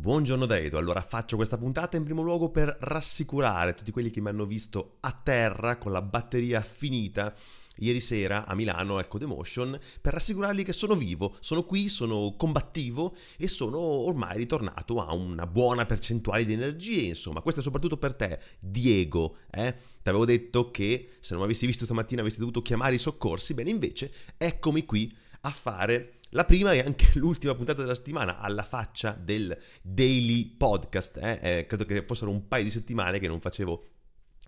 Buongiorno Daido, allora faccio questa puntata in primo luogo per rassicurare tutti quelli che mi hanno visto a terra con la batteria finita ieri sera a Milano al Codemotion per rassicurarli che sono vivo, sono qui, sono combattivo e sono ormai ritornato a una buona percentuale di energie, insomma, questo è soprattutto per te, Diego, eh? Ti avevo detto che se non mi avessi visto stamattina avresti dovuto chiamare i soccorsi, bene invece eccomi qui a fare la prima e anche l'ultima puntata della settimana, alla faccia del daily podcast. Eh? Eh, credo che fossero un paio di settimane che non facevo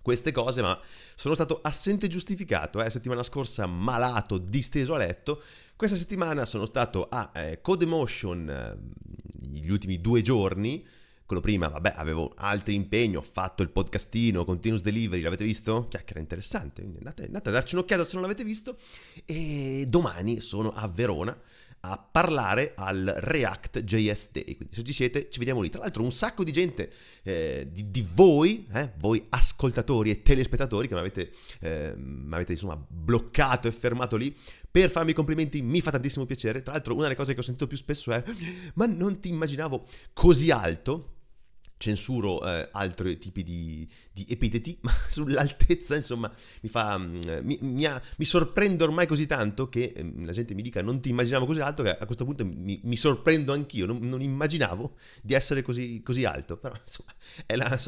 queste cose, ma sono stato assente giustificato. Eh? Settimana scorsa malato, disteso a letto. Questa settimana sono stato a eh, Codemotion ehm, gli ultimi due giorni. Quello prima, vabbè, avevo altri impegni, ho fatto il podcastino, Continuous Delivery, l'avete visto? Chiacchiera interessante, quindi andate, andate a darci un'occhiata se non l'avete visto. E domani sono a Verona a parlare al React JS Day. Quindi se ci siete ci vediamo lì. Tra l'altro un sacco di gente, eh, di, di, voi, eh, voi ascoltatori e telespettatori che mi avete, eh, avete, insomma bloccato e fermato lì per farmi i complimenti, mi fa tantissimo piacere. Tra l'altro una delle cose che ho sentito più spesso è ma non ti immaginavo così alto censuro eh, altri tipi di, di, epiteti, ma sull'altezza, insomma, mi, fa, mm, mi, mi, ha, mi sorprende ormai così tanto che eh, la gente mi dica non ti immaginavo così alto, che a questo punto mi, mi sorprendo anch'io, non, non, immaginavo di essere così, così alto, però insomma è, la,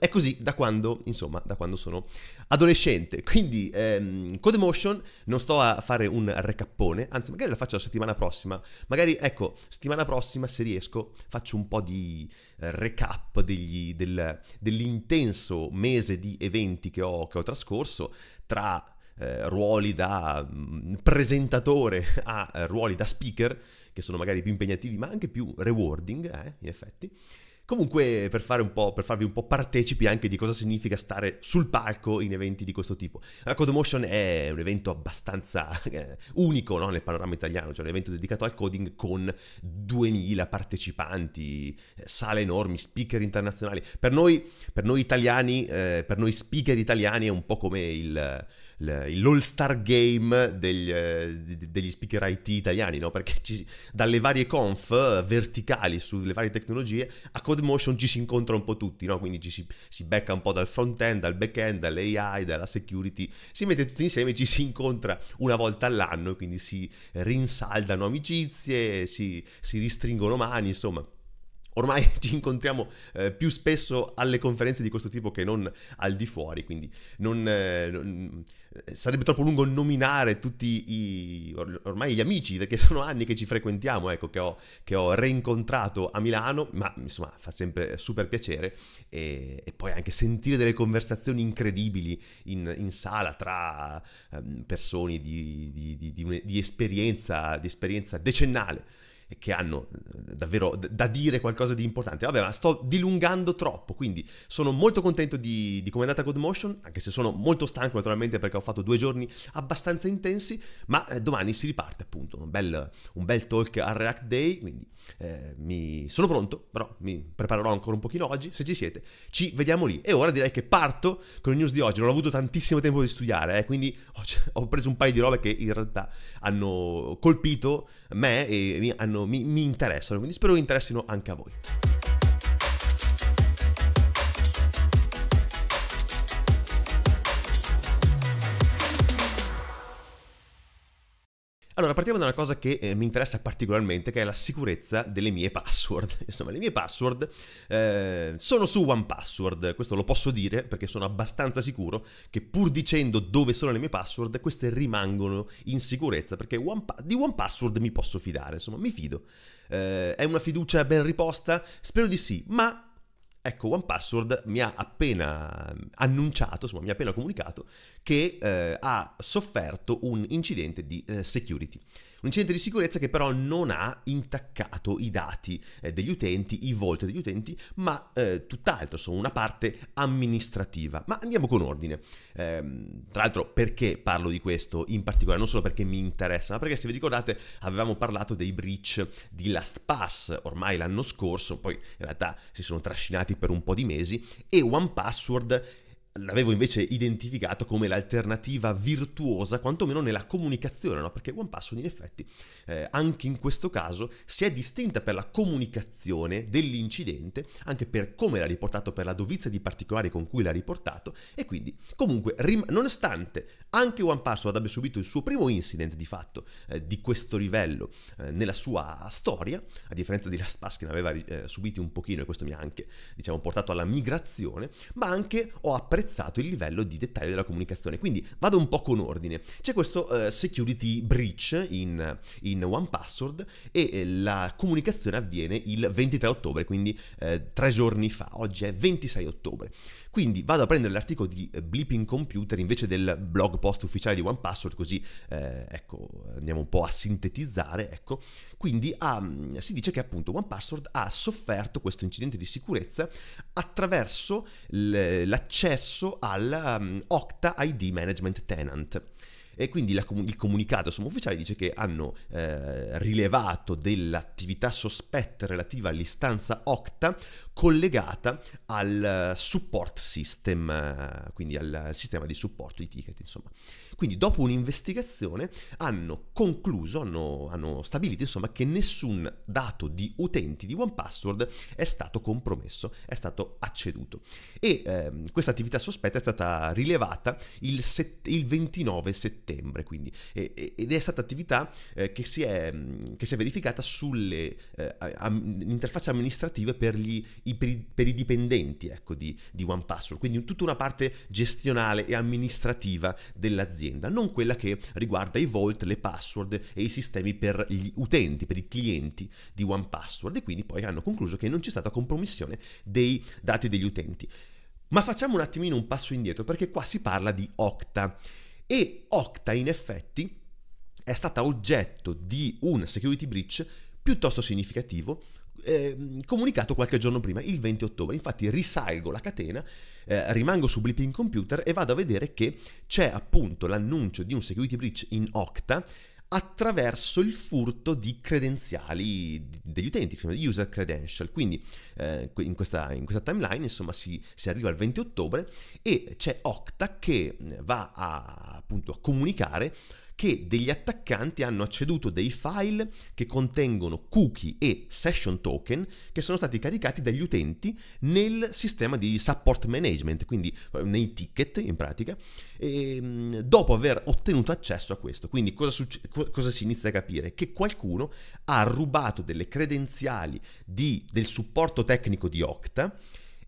è così da quando, insomma, da quando, sono adolescente. Quindi ehm, Code Motion non sto a fare un recappone, anzi magari la faccio la settimana prossima, magari ecco, settimana prossima se riesco faccio un po' di recap degli, del, dell'intenso mese di eventi che ho, che ho trascorso tra eh, ruoli da mm, presentatore a eh, ruoli da speaker, che sono magari più impegnativi ma anche più rewarding, eh, in effetti. Comunque, per, un per, farvi un po' partecipi anche di cosa significa stare sul palco in eventi di questo tipo. La Codemotion è un evento abbastanza eh, unico no? nel panorama italiano, cioè un evento dedicato al coding con 2000 partecipanti, sale enormi, speaker internazionali. Per noi, per noi italiani, eh, per noi speaker italiani è un po' come il l'all-star game degli, eh, degli, speaker IT italiani, no? Perché ci, dalle varie conf eh, verticali sulle varie tecnologie a CodeMotion ci si incontra un po' tutti, no? Quindi ci si, si becca un po' dal front-end, dal back-end, dall'AI, dalla security, si mette tutti insieme, e ci si incontra una volta all'anno, quindi si rinsaldano amicizie, si, si ristringono mani, insomma ormai ci incontriamo eh, più spesso alle conferenze di questo tipo che non al di fuori, quindi non, eh, non, sarebbe troppo lungo nominare tutti i, or, ormai gli amici, perché sono anni che ci frequentiamo, ecco, che ho, che ho reincontrato a Milano, ma insomma fa sempre super piacere e, e poi anche sentire delle conversazioni incredibili in, in sala tra um, persone di, di, di, di esperienza, esperienza decennale che hanno eh, davvero da dire qualcosa di importante. Vabbè, ma sto dilungando troppo, quindi sono molto contento di, di come è andata Codemotion, anche se sono molto stanco naturalmente perché ho fatto due giorni abbastanza intensi, ma eh, domani si riparte appunto, un bel, un bel talk al React Day, quindi eh, mi sono pronto, però mi preparerò ancora un pochino oggi, se ci siete, ci vediamo lì. E ora direi che parto con il news di oggi, non ho avuto tantissimo tempo di studiare, eh, quindi ho, ho preso un paio di robe che in realtà hanno colpito me e mi hanno piacciono, mi, mi interessano, quindi spero che interessino anche a voi. Allora, partiamo da una cosa che eh, mi interessa particolarmente, che è la sicurezza delle mie password. Insomma, le mie password eh, sono su OnePassword, questo lo posso dire perché sono abbastanza sicuro che pur dicendo dove sono le mie password, queste rimangono in sicurezza perché One pa- di OnePassword mi posso fidare, insomma, mi fido. Eh, è una fiducia ben riposta? Spero di sì, ma Ecco, OnePassword mi ha appena ehm, annunciato, insomma, mi ha appena comunicato che eh, ha sofferto un incidente di eh, security. Un incidente di sicurezza che però non ha intaccato i dati eh, degli utenti, i volti degli utenti, ma eh, tutt'altro, sono una parte amministrativa. Ma andiamo con ordine. Ehm, tra l'altro perché parlo di questo in particolare? Non solo perché mi interessa, ma perché se vi ricordate avevamo parlato dei breach di LastPass ormai l'anno scorso, poi in realtà si sono trascinati per un po' di mesi, e OnePassword l'avevo invece identificato come l'alternativa virtuosa, quantomeno nella comunicazione, no? perché One Password in effetti eh, anche in questo caso si è distinta per la comunicazione dell'incidente, anche per come l'ha riportato, per la dovizia di particolari con cui l'ha riportato e quindi comunque rim- nonostante anche One Password abbia subito il suo primo incident di fatto eh, di questo livello eh, nella sua storia, a differenza di Last che ne aveva eh, subiti un pochino e questo mi ha anche diciamo, portato alla migrazione, ma anche ho apprezzato apprezzato il livello di dettaglio della comunicazione. Quindi vado un po' con ordine. C'è questo uh, security breach in, in OnePassword e eh, la comunicazione avviene il 23 ottobre, quindi uh, tre giorni fa. Oggi è 26 ottobre. Quindi vado a prendere l'articolo di eh, Bleeping Computer invece del blog post ufficiale di OnePassword, così eh, ecco, andiamo un po' a sintetizzare. Ecco. Quindi ah, mm, si dice che appunto OnePassword ha sofferto questo incidente di sicurezza attraverso l'accesso all'Octa mm, ID Management Tenant. E quindi la, il comunicato sommo ufficiale dice che hanno eh, rilevato dell'attività sospetta relativa all'istanza Octa collegata al eh, support system, eh, quindi al sistema di supporto di ticket, insomma. Quindi dopo un'investigazione hanno concluso, hanno, hanno stabilito insomma che nessun dato di utenti di OnePassword è stato compromesso, è stato acceduto. E ehm, questa attività sospetta è stata rilevata il, set- il 29 settembre, quindi, e- ed è stata attività eh, che, si è, che, si è, verificata sulle eh, am- interfacce amministrative per, gli, i, per, i, per, i, dipendenti ecco, di, di OnePassword, quindi tutta una parte gestionale e amministrativa dell'azienda dell'azienda, non quella che riguarda i vault, le password e i sistemi per gli utenti, per i clienti di OnePassword e quindi poi hanno concluso che non c'è stata compromissione dei dati degli utenti. Ma facciamo un attimino un passo indietro perché qua si parla di Okta e Okta in effetti è stata oggetto di un security breach piuttosto significativo eh, comunicato qualche giorno prima, il 20 ottobre. Infatti risalgo la catena, eh, rimango su Blipping Computer e vado a vedere che c'è appunto l'annuncio di un security breach in Okta attraverso il furto di credenziali degli utenti, che di user credential. Quindi eh, in, questa, in, questa, timeline insomma si, si, arriva al 20 ottobre e c'è Okta che va a, appunto a comunicare che degli attaccanti hanno acceduto dei file che contengono cookie e session token che sono stati caricati dagli utenti nel sistema di support management, quindi eh, nei ticket in pratica, ehm, dopo aver ottenuto accesso a questo. Quindi cosa, succe- cosa si inizia a capire? Che qualcuno ha rubato delle credenziali di, del supporto tecnico di Okta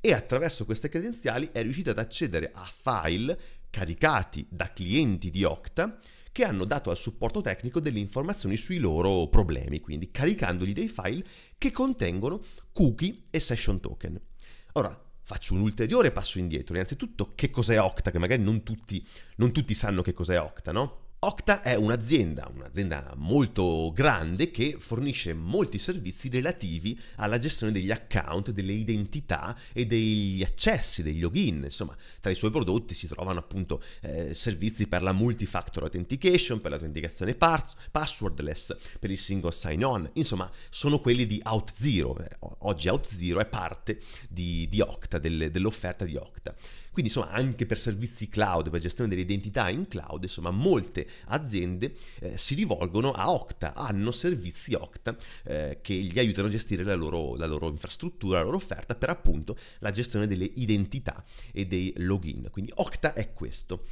e attraverso queste credenziali è riuscito ad accedere a file caricati da clienti di Okta che hanno dato al supporto tecnico delle informazioni sui loro problemi, quindi caricandogli dei file che contengono cookie e session token. Ora, faccio un ulteriore passo indietro. Innanzitutto, che cos'è Octa? Che magari non tutti, non tutti sanno che cos'è Octa, no? Okta è un'azienda, un'azienda molto grande che fornisce molti servizi relativi alla gestione degli account, delle identità e degli accessi, dei login. Insomma, tra i suoi prodotti si trovano appunto eh, servizi per la multi-factor authentication, per l'autenticazione passwordless, per il single sign-on. Insomma, sono quelli di OutZero. Eh, oggi OutZero è parte di, di Okta, del, dell'offerta di Okta. Quindi insomma anche per servizi cloud, per gestione delle identità in cloud, insomma molte aziende eh, si rivolgono a Okta, hanno servizi Okta eh, che gli aiutano a gestire la loro, la loro, infrastruttura, la loro offerta per appunto la gestione delle identità e dei login. Quindi Okta è questo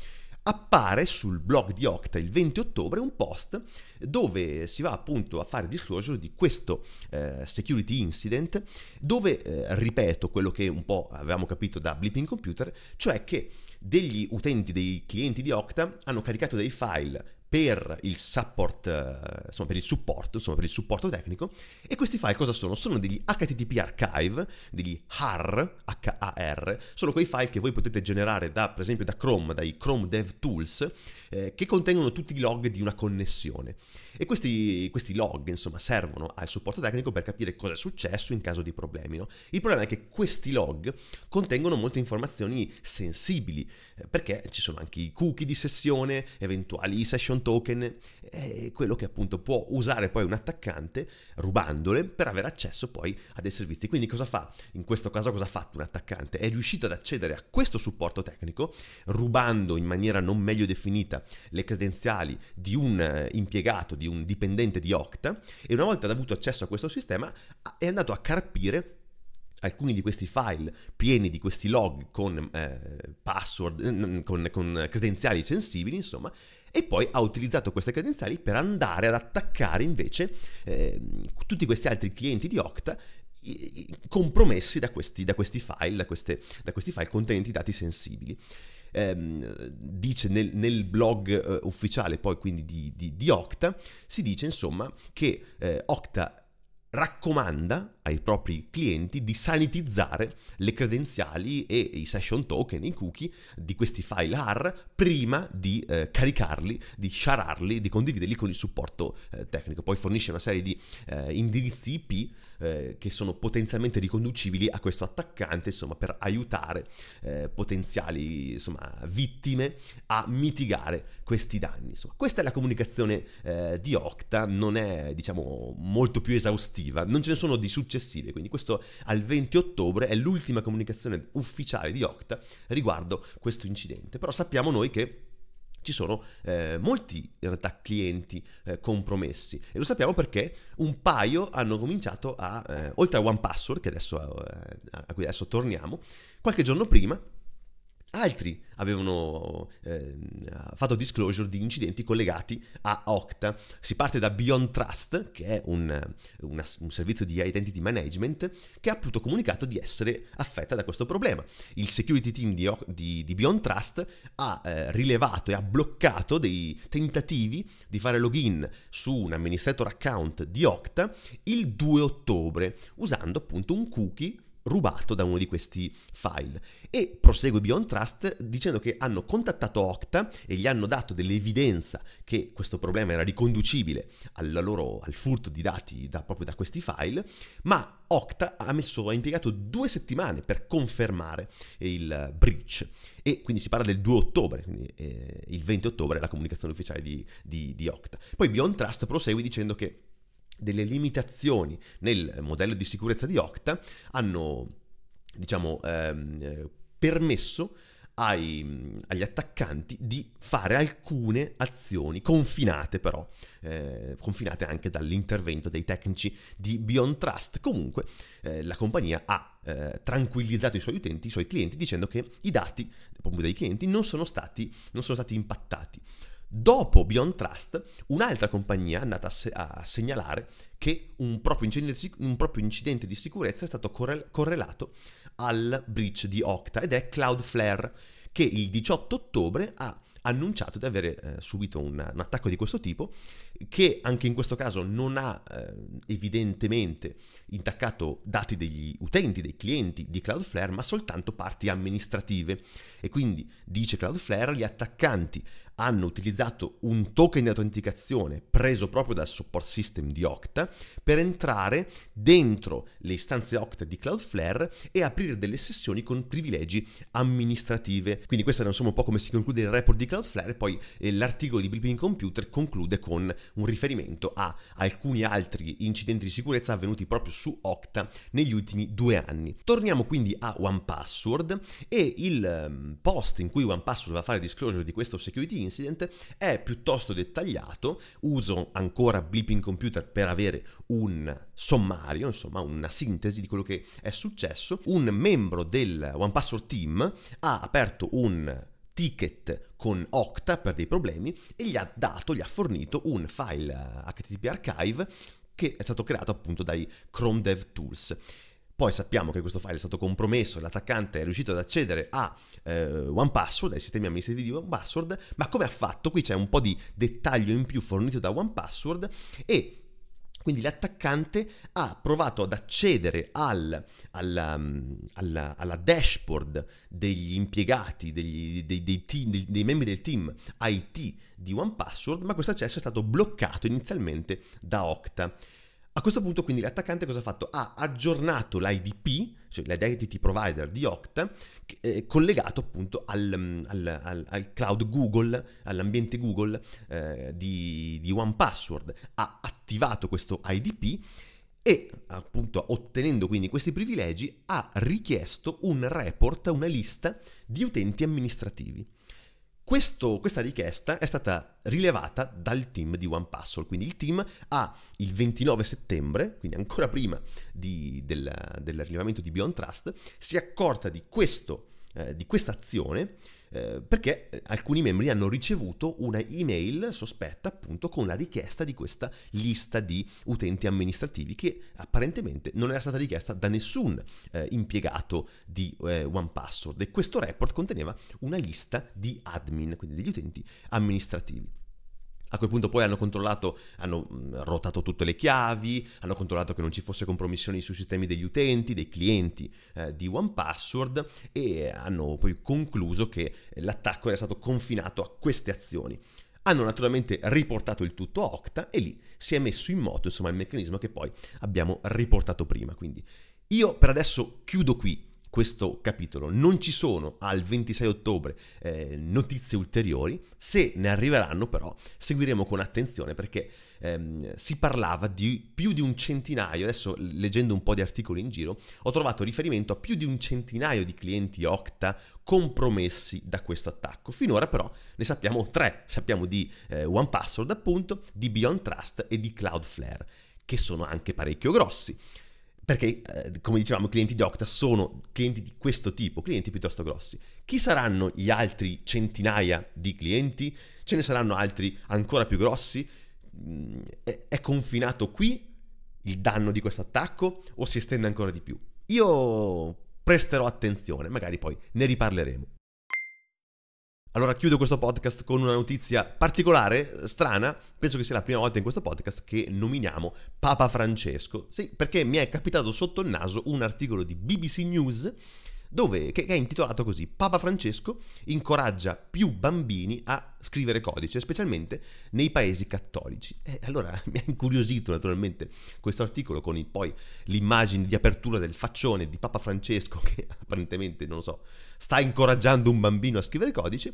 appare sul blog di Okta il 20 ottobre un post dove si va appunto a fare disclosure di questo eh, security incident dove eh, ripeto quello che un po' avevamo capito da Blipping Computer, cioè che degli utenti, dei clienti di Okta hanno caricato dei file per il support, eh, insomma per il supporto, insomma per il supporto tecnico e questi file cosa sono? Sono degli HTTP archive, degli HAR, H-A-R, sono quei file che voi potete generare da, per esempio da Chrome, dai Chrome Dev Tools, eh, che contengono tutti i log di una connessione e questi, questi log insomma servono al supporto tecnico per capire cosa è successo in caso di problemi. No? Il problema è che questi log contengono molte informazioni sensibili eh, perché ci sono anche i cookie di sessione, eventuali session action token, è eh, quello che appunto può usare poi un attaccante rubandole per avere accesso poi a dei servizi. Quindi cosa fa? In questo caso cosa ha fatto un attaccante? È riuscito ad accedere a questo supporto tecnico rubando in maniera non meglio definita le credenziali di un eh, impiegato, di un dipendente di Okta e una volta avuto accesso a questo sistema è andato a carpire alcuni di questi file pieni di questi log con eh, password, con, con credenziali sensibili, insomma, e poi ha utilizzato queste credenziali per andare ad attaccare invece eh, tutti questi altri clienti di Okta compromessi da questi, da questi file, da, queste, da questi file contenenti dati sensibili. Ehm, dice nel, nel blog eh, ufficiale poi quindi di, di, di, Okta, si dice insomma che eh, Okta raccomanda ai propri clienti di sanitizzare le credenziali e i session token, i cookie di questi file AR prima di eh, caricarli, di shararli, di condividerli con il supporto eh, tecnico. Poi fornisce una serie di eh, indirizzi IP eh, che sono potenzialmente riconducibili a questo attaccante, insomma, per aiutare eh, potenziali insomma, vittime a mitigare questi danni. Insomma, questa è la comunicazione eh, di Okta, non è diciamo molto più esaustiva, non ce ne sono di successivi successive. Quindi questo al 20 ottobre è l'ultima comunicazione ufficiale di Okta riguardo questo incidente. Però sappiamo noi che ci sono eh, molti in realtà clienti eh, compromessi e lo sappiamo perché un paio hanno cominciato a, eh, oltre a OnePassword, che adesso, eh, a cui adesso torniamo, qualche giorno prima Altri avevano eh, fatto disclosure di incidenti collegati a Okta. Si parte da Beyond Trust, che è un, una, un servizio di identity management, che ha appunto comunicato di essere affetta da questo problema. Il security team di, di, di Beyond Trust ha eh, rilevato e ha bloccato dei tentativi di fare login su un amministratore account di Okta il 2 ottobre, usando appunto un cookie rubato da uno di questi file. E prosegue Beyond Trust dicendo che hanno contattato Okta e gli hanno dato dell'evidenza che questo problema era riconducibile loro, al furto di dati da, proprio da questi file, ma Okta ha, messo, ha impiegato due settimane per confermare il breach. E quindi si parla del 2 ottobre, quindi, eh, il 20 ottobre è la comunicazione ufficiale di, di, di Okta. Poi Beyond Trust prosegue dicendo che delle limitazioni nel modello di sicurezza di Okta hanno, diciamo, ehm, permesso ai, agli attaccanti di fare alcune azioni confinate però, eh, confinate anche dall'intervento dei tecnici di Beyond Trust. Comunque eh, la compagnia ha eh, tranquillizzato i suoi utenti, i suoi clienti, dicendo che i dati dei clienti non sono stati, non sono stati impattati. Dopo Beyond Trust, un'altra compagnia è andata a, se- a segnalare che un proprio, incidente, un proprio incidente di sicurezza è stato correl- correlato al breach di Okta ed è Cloudflare che il 18 ottobre ha annunciato di avere eh, subito un, un, attacco di questo tipo, che anche in questo caso non ha eh, evidentemente intaccato dati degli utenti, dei clienti di Cloudflare, ma soltanto parti amministrative. E quindi, dice Cloudflare, gli attaccanti hanno utilizzato un token di autenticazione preso proprio dal support system di Okta per entrare dentro le istanze Okta di Cloudflare e aprire delle sessioni con privilegi amministrative. Quindi questo era insomma un po' come si conclude il report di Cloudflare, e poi eh, l'articolo di Blipping Computer conclude con un riferimento a alcuni altri incidenti di sicurezza avvenuti proprio su Okta negli ultimi due anni. Torniamo quindi a OnePassword e il ehm, post in cui OnePassword va a fare disclosure di questo security incident è piuttosto dettagliato, uso ancora Bleeping Computer per avere un sommario, insomma una sintesi di quello che è successo. Un membro del OnePassword team ha aperto un ticket con Okta per dei problemi e gli ha dato, gli ha fornito un file HTTP archive che è stato creato appunto dai Chrome Dev Tools. Poi sappiamo che questo file è stato compromesso, l'attaccante è riuscito ad accedere a eh, OnePassword, ai sistemi amministrativi di OnePassword, ma come ha fatto? Qui c'è un po' di dettaglio in più fornito da OnePassword e quindi l'attaccante ha provato ad accedere al, alla, um, alla, alla, dashboard degli impiegati, degli, dei, dei, team, dei, dei, membri del team IT di OnePassword, ma questo accesso è stato bloccato inizialmente da Okta. A questo punto quindi l'attaccante cosa ha fatto? Ha aggiornato l'IDP, cioè l'identity provider di Okta, eh, collegato appunto al, mm, al, al, al cloud Google, all'ambiente Google eh, di, di OnePassword. Ha attivato questo IDP e appunto ottenendo quindi questi privilegi ha richiesto un report, una lista di utenti amministrativi. Questo, questa richiesta è stata rilevata dal team di OnePassword, quindi il team ha il 29 settembre, quindi ancora prima di, del, del, rilevamento di Beyond Trust, si è accorta di, questo, eh, di questa azione eh, perché eh, alcuni membri hanno ricevuto una email sospetta appunto con la richiesta di questa lista di utenti amministrativi che apparentemente non era stata richiesta da nessun eh, impiegato di eh, OnePassword e questo report conteneva una lista di admin, quindi degli utenti amministrativi. A quel punto poi hanno controllato, hanno mm, rotato tutte le chiavi, hanno controllato che non ci fosse compromissioni sui sistemi degli utenti, dei clienti eh, di OnePassword e hanno poi concluso che l'attacco era stato confinato a queste azioni. Hanno naturalmente riportato il tutto a Okta e lì si è messo in moto insomma, il meccanismo che poi abbiamo riportato prima. Quindi io per adesso chiudo qui questo capitolo. Non ci sono al 26 ottobre eh, notizie ulteriori, se ne arriveranno però seguiremo con attenzione perché ehm, si parlava di più di un centinaio, adesso leggendo un po' di articoli in giro, ho trovato riferimento a più di un centinaio di clienti Okta compromessi da questo attacco. Finora però ne sappiamo tre, sappiamo di eh, OnePassword appunto, di Beyond Trust e di Cloudflare, che sono anche parecchio grossi perché eh, come dicevamo i clienti di Octa sono clienti di questo tipo, clienti piuttosto grossi. Chi saranno gli altri centinaia di clienti? Ce ne saranno altri ancora più grossi? Mm, è confinato qui il danno di questo attacco o si estende ancora di più? Io presterò attenzione, magari poi ne riparleremo. Allora chiudo questo podcast con una notizia particolare, strana, penso che sia la prima volta in questo podcast che nominiamo Papa Francesco. Sì, perché mi è capitato sotto il naso un articolo di BBC News dove, che, è intitolato così Papa Francesco incoraggia più bambini a scrivere codice, specialmente nei paesi cattolici. E allora mi ha incuriosito naturalmente questo articolo con il, poi l'immagine di apertura del faccione di Papa Francesco che apparentemente, non lo so, sta incoraggiando un bambino a scrivere codice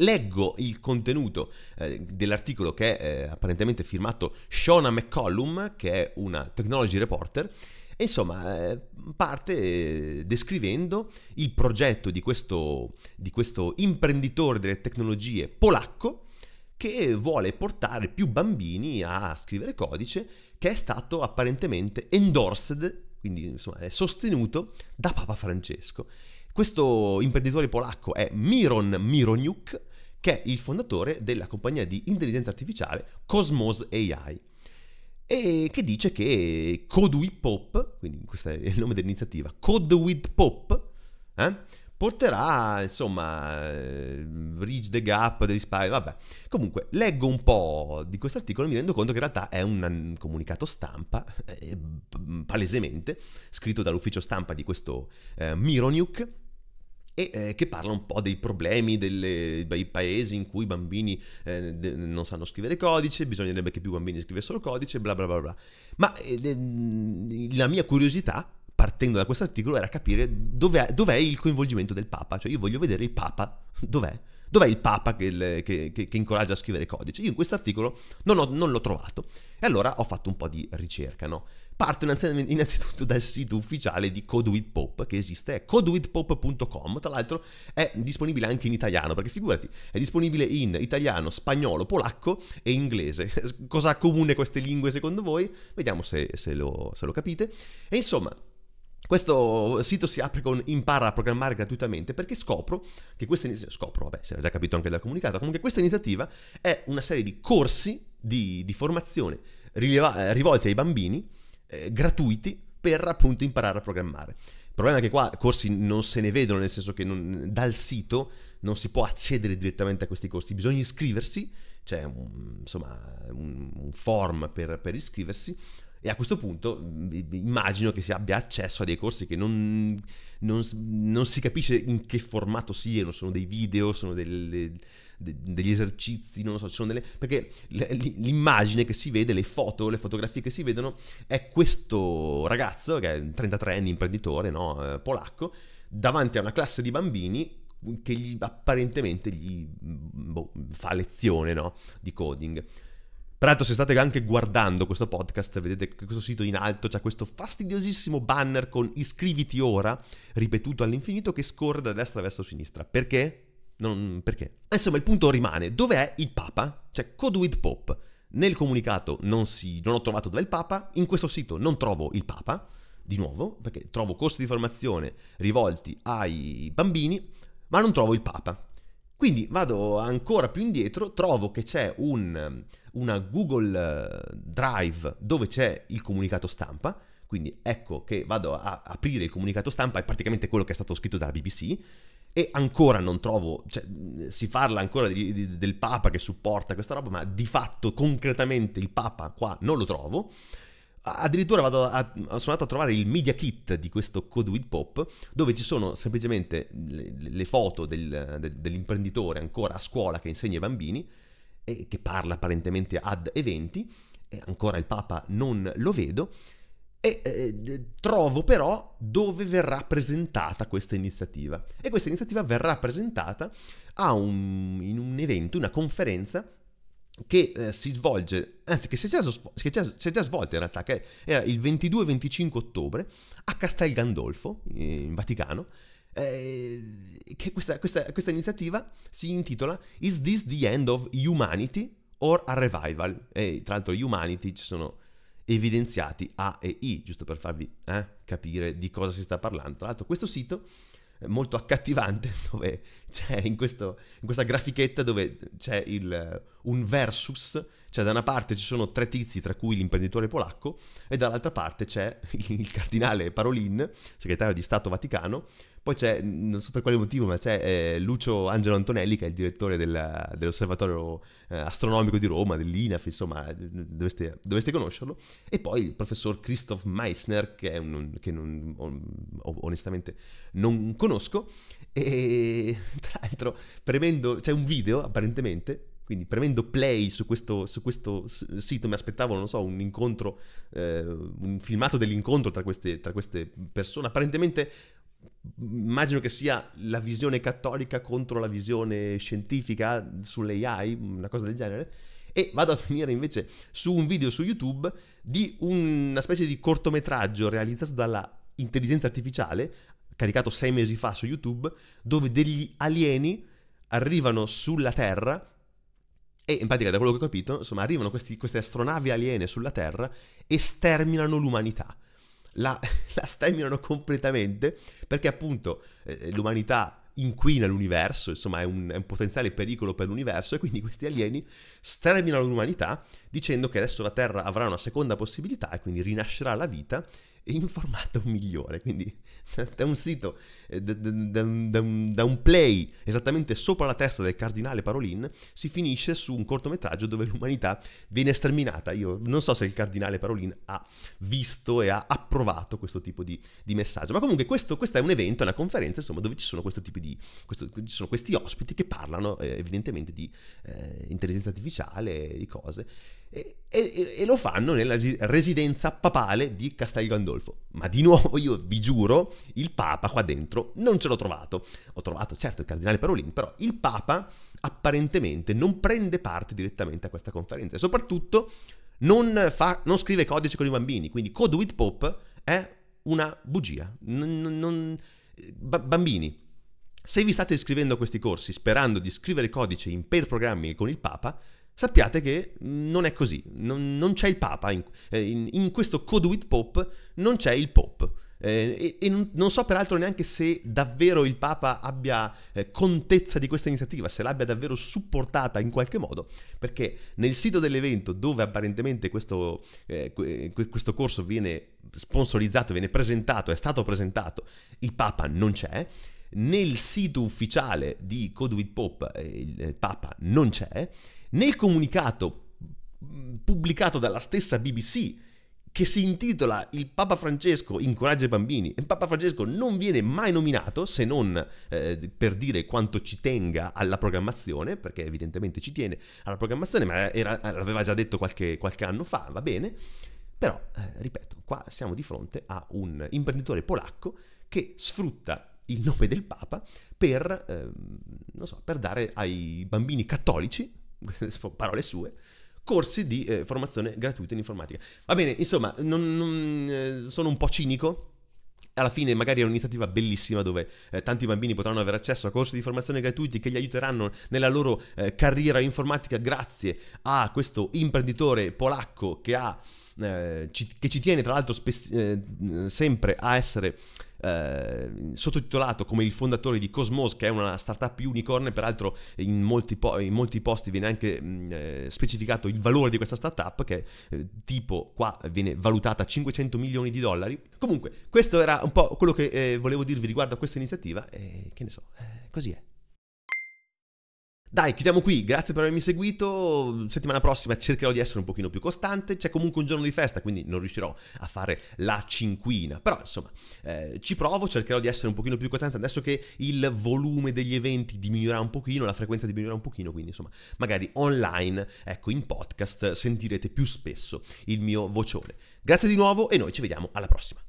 Leggo il contenuto eh, dell'articolo che è eh, apparentemente firmato Shona McCollum, che è una technology reporter, e insomma eh, parte eh, descrivendo il progetto di questo, di questo imprenditore delle tecnologie polacco che vuole portare più bambini a scrivere codice, che è stato apparentemente endorsed, quindi insomma è sostenuto da Papa Francesco. Questo imprenditore polacco è Miron Mironiuk che è il fondatore della compagnia di intelligenza artificiale Cosmos AI e che dice che Code with Pop, quindi questo è il nome dell'iniziativa, Code eh, porterà, insomma, Bridge eh, the Gap degli Spy, vabbè. Comunque, leggo un po' di questo articolo e mi rendo conto che in realtà è un comunicato stampa, eh, palesemente, scritto dall'ufficio stampa di questo eh, Mironuk, e eh, che parla un po' dei problemi delle, dei paesi in cui i bambini eh, de, non sanno scrivere codice, bisognerebbe che più bambini scrivessero codice, bla bla bla bla. Ma eh, la mia curiosità, partendo da questo articolo, era capire dov'è, dov'è, il coinvolgimento del Papa, cioè io voglio vedere il Papa, dov'è? Dov'è il Papa che, che, che, che incoraggia a scrivere codice? Io in questo articolo non, non, l'ho trovato. E allora ho fatto un po' di ricerca, no? parte innanzitutto dal sito ufficiale di Code with Pop che esiste, è codewithpop.com, tra l'altro è disponibile anche in italiano, perché figurati, è disponibile in italiano, spagnolo, polacco e inglese. Cosa ha comune queste lingue secondo voi? Vediamo se, se, lo, se lo capite. E insomma... Questo sito si apre con impara a programmare gratuitamente perché scopro che questa iniziativa, scopro, vabbè, si era già capito anche dal comunicato, comunque questa iniziativa è una serie di corsi di, di formazione rivolti ai bambini eh, gratuiti per appunto imparare a programmare. Il problema è che qua corsi non se ne vedono, nel senso che non, dal sito non si può accedere direttamente a questi corsi, bisogna iscriversi, c'è un, un, un form per, per iscriversi, e a questo punto mm, immagino che si abbia accesso a dei corsi che non, non, non si capisce in che formato siano, sono dei video, sono delle, de, degli esercizi, non lo so, delle, perché l'immagine che si vede, le foto, le fotografie che si vedono è questo ragazzo, che è un 33enne imprenditore no, eh, polacco, davanti a una classe di bambini mm, che gli, apparentemente gli mm, boh, fa lezione no, di coding. Peraltro, se state anche guardando questo podcast, vedete che questo sito in alto c'è questo fastidiosissimo banner con iscriviti ora, ripetuto all'infinito, che scorre da destra verso sinistra. Perché? Non, perché? Insomma, il punto rimane: dov'è il Papa? Cioè, Code with Pope. Nel comunicato non, si, non ho trovato dove è il Papa, in questo sito non trovo il Papa, di nuovo, perché trovo corsi di formazione rivolti ai bambini, ma non trovo il Papa. Quindi vado ancora più indietro, trovo che c'è un, una Google eh, Drive dove c'è il comunicato stampa, quindi ecco che vado a aprire il comunicato stampa, è praticamente quello che è stato scritto dalla BBC, e ancora non trovo, cioè, si parla ancora di, di, del Papa che supporta questa roba, ma di fatto concretamente il Papa qua non lo trovo addirittura vado a, a, sono andato a trovare il media kit di questo Codeweed Pop dove ci sono semplicemente le, le foto del, del, dell'imprenditore ancora a scuola che insegna ai bambini e che parla apparentemente ad eventi e ancora il Papa non lo vedo e eh, trovo però dove verrà presentata questa iniziativa e questa iniziativa verrà presentata un, in un evento, una conferenza che eh, si svolge, anzi che si è già, che già, si è già svolta in realtà, che era il 22-25 ottobre a Castel Gandolfo, eh, in Vaticano, eh, che questa, questa, questa, iniziativa si intitola Is This the End of Humanity or a Revival? E tra l'altro Humanity ci sono evidenziati A e I, giusto per farvi eh, capire di cosa si sta parlando. Tra l'altro questo sito molto accattivante dove c'è in, questo, in questa grafichetta dove c'è il, eh, un versus cioè da una parte ci sono tre tizi, tra cui l'imprenditore polacco, e dall'altra parte c'è il cardinale Parolin, segretario di Stato Vaticano, poi c'è, non so per quale motivo, ma c'è eh, Lucio Angelo Antonelli, che è il direttore della, dell'Osservatorio eh, Astronomico di Roma, dell'INAF, insomma, dovreste, dovreste, conoscerlo. E poi il professor Christoph Meissner, che, è un, che non, onestamente non conosco. E tra l'altro, premendo, c'è un video apparentemente quindi premendo play su questo, su questo sito mi aspettavo, non so, un incontro, eh, un filmato dell'incontro tra queste, tra queste persone. Apparentemente immagino che sia la visione cattolica contro la visione scientifica sull'AI, una cosa del genere. E vado a finire invece su un video su YouTube di una specie di cortometraggio realizzato dalla intelligenza artificiale, caricato sei mesi fa su YouTube, dove degli alieni arrivano sulla Terra e in pratica, da quello che ho capito, insomma, arrivano questi, queste astronavi aliene sulla Terra e sterminano l'umanità. La, la sterminano completamente perché appunto eh, eh, l'umanità inquina l'universo, insomma è un, è un, potenziale pericolo per l'universo e quindi questi alieni sterminano l'umanità dicendo che adesso la Terra avrà una seconda possibilità e quindi rinascerà la vita in formato migliore, quindi da un sito, eh, da, da, da, un, da, un, play esattamente sopra la testa del cardinale Parolin, si finisce su un cortometraggio dove l'umanità viene sterminata. Io non so se il cardinale Parolin ha visto e ha approvato questo tipo di, di messaggio, ma comunque questo, questo, è un evento, una conferenza, insomma, dove ci sono, di, questo, ci sono questi ospiti che parlano eh, evidentemente di eh, intelligenza artificiale e cose. E, e, e, lo fanno nella residenza papale di Castel Gandolfo. Ma di nuovo, io vi giuro, il Papa qua dentro non ce l'ho trovato. Ho trovato certo il cardinale Parolin, però il Papa apparentemente non prende parte direttamente a questa conferenza e soprattutto non, fa, non scrive codice con i bambini. Quindi Code with Pope è una bugia. Non, non, b- bambini, se vi state iscrivendo a questi corsi sperando di scrivere codice in per programmi con il Papa, sappiate che non è così, non, non c'è il Papa, in, eh, in, in questo Code with Pop non c'è il Pop. Eh, e, e, non so peraltro neanche se davvero il Papa abbia eh, contezza di questa iniziativa, se l'abbia davvero supportata in qualche modo, perché nel sito dell'evento dove apparentemente questo, eh, questo corso viene sponsorizzato, viene presentato, è stato presentato, il Papa non c'è, nel sito ufficiale di Code with Pop eh, il eh, Papa non c'è, nel comunicato mm, pubblicato dalla stessa BBC che si intitola Il Papa Francesco incoraggia i bambini. Il Papa Francesco non viene mai nominato se non eh, per dire quanto ci tenga alla programmazione, perché evidentemente ci tiene alla programmazione, ma era, l'aveva già detto qualche, qualche anno fa, va bene. Però, eh, ripeto, qua siamo di fronte a un imprenditore polacco che sfrutta il nome del Papa per, eh, so, per dare ai bambini cattolici parole sue, corsi di eh, formazione gratuita in informatica. Va bene, insomma, non, non, eh, sono un po' cinico. Alla fine magari è un'iniziativa bellissima dove eh, tanti bambini potranno avere accesso a corsi di formazione gratuiti che li aiuteranno nella loro eh, carriera informatica grazie a questo imprenditore polacco che ha... Eh, ci, che ci tiene tra l'altro spes- eh, sempre a essere eh, sottotitolato come il fondatore di Cosmos, che è una startup unicorn, peraltro in molti, po- in molti posti viene anche mh, mm, eh, specificato il valore di questa startup, che eh, tipo qua viene valutata a 500 milioni di dollari. Comunque, questo era un po' quello che eh, volevo dirvi riguardo a questa iniziativa, e che ne so, eh, così è. Dai, chiudiamo qui, grazie per avermi seguito, settimana prossima cercherò di essere un pochino più costante, c'è comunque un giorno di festa, quindi non riuscirò a fare la cinquina, però insomma eh, ci provo, cercherò di essere un pochino più costante, adesso che il volume degli eventi diminuirà un pochino, la frequenza diminuirà un pochino, quindi insomma magari online, ecco in podcast sentirete più spesso il mio vocione. Grazie di nuovo e noi ci vediamo alla prossima.